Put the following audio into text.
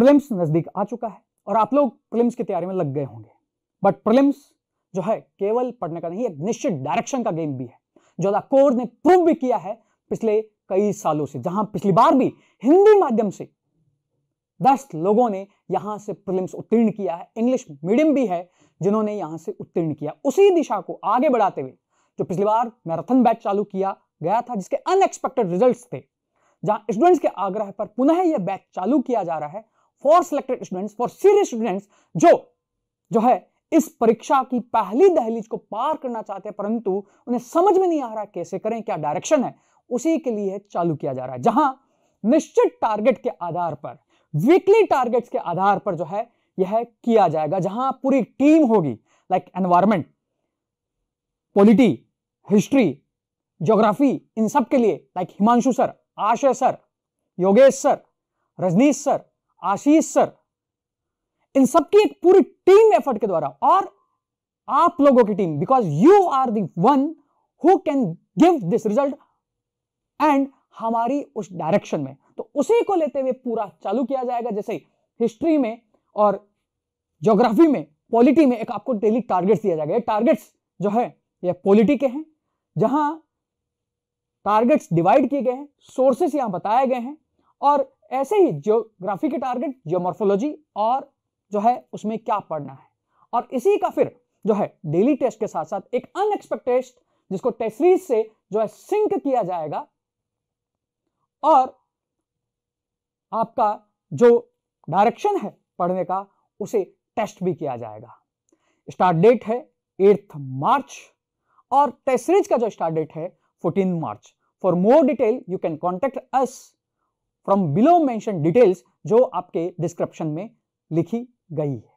prelims नज़दीक आ चुका है और आप लोग प्रिलिम्स की तैयारी में लग गए होंगे बट प्रिलिम्स जो है केवल पढ़ने का नहीं एक निश्चित डायरेक्शन का गेम भी है जो कोर ने प्रूव भी किया है पिछले कई सालों से जहां पिछली बार भी हिंदी माध्यम से दस लोगों ने यहां से प्रिलिम्स उत्तीर्ण किया है इंग्लिश मीडियम भी है जिन्होंने यहां से उत्तीर्ण किया उसी दिशा को आगे बढ़ाते हुए जो पिछली बार मैराथन बैच चालू किया गया था जिसके अनएक्सपेक्टेड रिजल्ट्स थे जहां स्टूडेंट्स के आग्रह पर पुनः यह बैच चालू किया जा रहा है for selected students for serious students जो जो है इस परीक्षा की पहली दहलीज को पार करना चाहते हैं परंतु उन्हें समझ में नहीं आ रहा कैसे करें क्या डायरेक्शन है उसी के लिए चालू किया जा रहा है जहां निश्चित टारगेट के आधार पर वीकली टारगेट्स के आधार पर जो है यह किया जाएगा जहां पूरी टीम होगी like environment polity history geography इन सब के लिए like Himanshu sir Ashay sir Yogesh sir Rajneesh sir Ashish sir इन सबकी एक पूरी टीम एफर्ट के द्वारा और आप लोगों की team because you are the one who can give this result and हमारी उस डायरेक्शन में तो उसी को लेते हुए पूरा चालू किया जाएगा जैसे हिस्ट्री में और ज्योग्राफी में पॉलिटी में एक आपको डेली टारगेट्स दिया जाएगा ये टारगेट्स जो है ये पॉलिटी के हैं जहां टारगेट्स डिवाइड किए गए हैं सोर्सेस यहां बताए गए हैं और ऐसे ही जियोग्राफी के टारगेट जियोमोर्फोलॉजी और जो है उसमें क्या पढ़ना है और इसी का फिर जो है डेली टेस्ट के साथ साथ एक अनएक्सपेक्टेड जिसको टेस्ट से जो है सिंक किया जाएगा और आपका जो डायरेक्शन है पढ़ने का उसे टेस्ट भी किया जाएगा स्टार्ट डेट है एट्थ मार्च और टेस्ट सीरीज का जो स्टार्ट डेट है fourteen March for more detail you can contact us from below mention details जो आपके डिस्क्रिप्शन में लिखी गई है